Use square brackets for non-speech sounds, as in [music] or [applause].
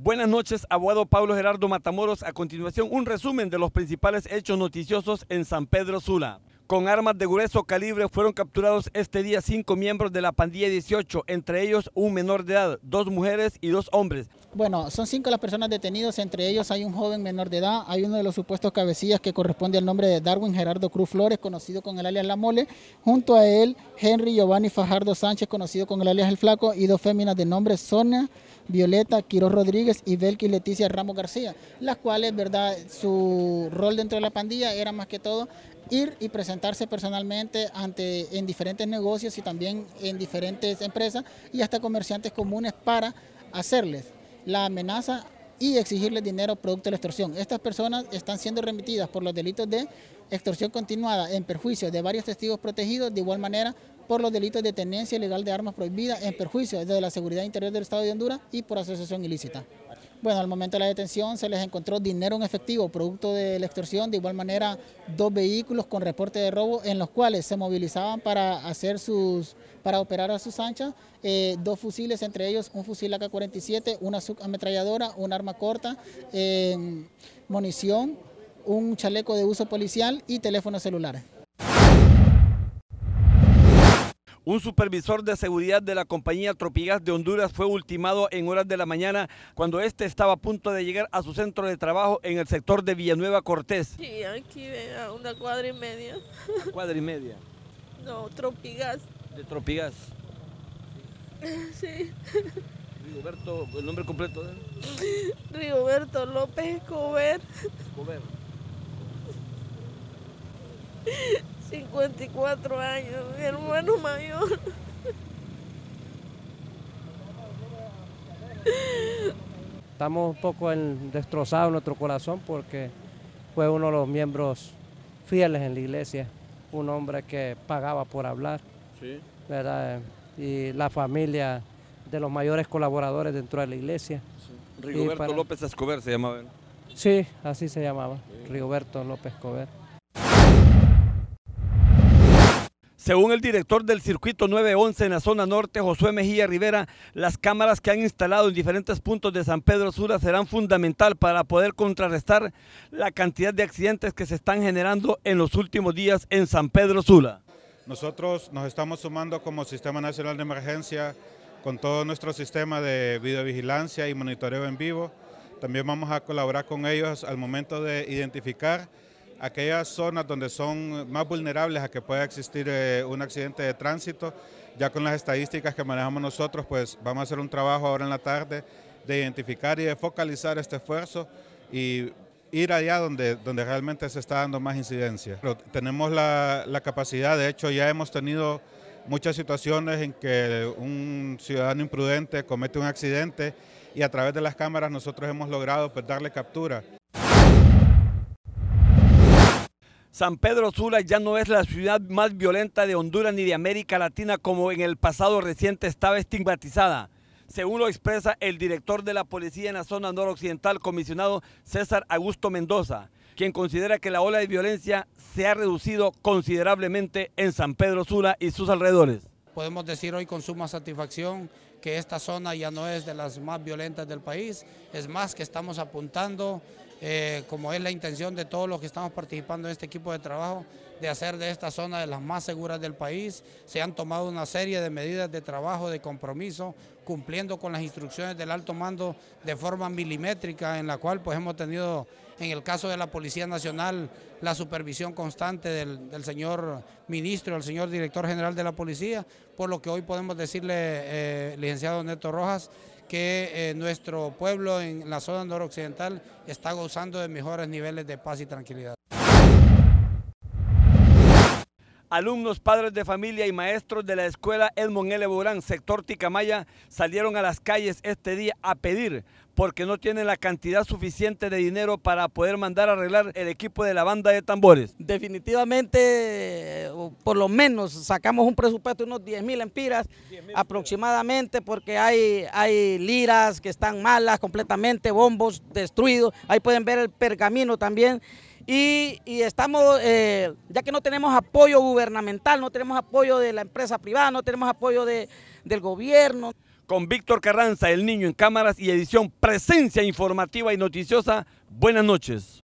Buenas noches, abogado Pablo Gerardo Matamoros. A continuación, un resumen de los principales hechos noticiosos en San Pedro Sula con armas de grueso calibre fueron capturados este día cinco miembros de la pandilla 18, entre ellos un menor de edad, dos mujeres y dos hombres. Bueno, son cinco las personas detenidas, entre ellos hay un joven menor de edad, hay uno de los supuestos cabecillas que corresponde al nombre de Darwin Gerardo Cruz Flores, conocido con el alias La Mole, junto a él Henry Giovanni Fajardo Sánchez, conocido con el alias El Flaco, y dos féminas de nombre Sonia Violeta Quiroz Rodríguez y Leticia Ramos García, las cuales, ¿verdad? Su rol dentro de la pandilla era más que todo ir y presentarse personalmente ante, en diferentes negocios y también en diferentes empresas y hasta comerciantes comunes para hacerles la amenaza y exigirles dinero producto de la extorsión. Estas personas están siendo remitidas por los delitos de extorsión continuada en perjuicio de varios testigos protegidos, de igual manera por los delitos de tenencia ilegal de armas prohibidas en perjuicio de la seguridad interior del Estado de Honduras y por asociación ilícita. Bueno, al momento de la detención se les encontró dinero en efectivo, producto de la extorsión, de igual manera dos vehículos con reporte de robo en los cuales se movilizaban para hacer sus, para operar a sus anchas, eh, dos fusiles, entre ellos un fusil AK-47, una subametralladora, un arma corta, munición, un chaleco de uso policial y teléfonos celulares. Un supervisor de seguridad de la compañía Tropigas de Honduras fue ultimado en horas de la mañana cuando este estaba a punto de llegar a su centro de trabajo en el sector de Villanueva Cortés. Sí, aquí eh, a una cuadra y media. ¿Cuadra y media? [laughs] No, Tropigas. ¿De Tropigas? [laughs] Sí. Rigoberto, el nombre completo de él. [laughs] Rigoberto López Escobar. Escobar. 54 años, mi hermano mayor. Estamos un poco destrozados en nuestro corazón porque fue uno de los miembros fieles en la iglesia, un hombre que pagaba por hablar, sí. ¿verdad? Y la familia de los mayores colaboradores dentro de la iglesia. Rigoberto López Escobar se llamaba. Sí, así se llamaba, Rigoberto López Escobar. Según el director del circuito 911 en la zona norte, Josué Mejía Rivera, las cámaras que han instalado en diferentes puntos de San Pedro Sula serán fundamental para poder contrarrestar la cantidad de accidentes que se están generando en los últimos días en San Pedro Sula. Nosotros nos estamos sumando como Sistema Nacional de Emergencia con todo nuestro sistema de videovigilancia y monitoreo en vivo. También vamos a colaborar con ellos al momento de identificar aquellas zonas donde son más vulnerables a que pueda existir eh, un accidente de tránsito. Ya con las estadísticas que manejamos nosotros, pues vamos a hacer un trabajo ahora en la tarde de identificar y de focalizar este esfuerzo y ir allá donde, donde realmente se está dando más incidencia. tenemos la, capacidad, de hecho ya hemos tenido muchas situaciones en que un ciudadano imprudente comete un accidente y a través de las cámaras nosotros hemos logrado pues, darle captura. San Pedro Sula ya no es la ciudad más violenta de Honduras ni de América Latina como en el pasado reciente estaba estigmatizada. Según lo expresa el director de la policía en la zona noroccidental, comisionado César Augusto Mendoza, quien considera que la ola de violencia se ha reducido considerablemente en San Pedro Sula y sus alrededores. Podemos decir hoy con suma satisfacción que esta zona ya no es de las más violentas del país, es más que estamos apuntando eh, como es la intención de todos los que estamos participando en este equipo de trabajo, de hacer de esta zona de las más seguras del país. Se han tomado una serie de medidas de trabajo, de compromiso, cumpliendo con las instrucciones del alto mando de forma milimétrica, en la cual pues hemos tenido, en el caso de la Policía Nacional, la supervisión constante del, señor ministro, del señor director general de la Policía, por lo que hoy podemos decirle, eh, licenciado Neto Rojas, que eh, nuestro pueblo en la zona noroccidental está gozando de mejores niveles de paz y tranquilidad. Alumnos, padres de familia y maestros de la escuela Edmond L. Burán, sector Ticamaya, salieron a las calles este día a pedir porque no tienen la cantidad suficiente de dinero para poder mandar a arreglar el equipo de la banda de tambores. Definitivamente, eh, por lo menos sacamos un presupuesto de unos 10 mil empiras aproximadamente porque hay, hay liras que están malas completamente, bombos destruidos, ahí pueden ver el pergamino también. Y, estamos, eh, ya que no tenemos apoyo gubernamental, no tenemos apoyo de la empresa privada, no tenemos apoyo del gobierno. Con Víctor Carranza, el niño en cámaras y edición Presencia Informativa y Noticiosa, buenas noches.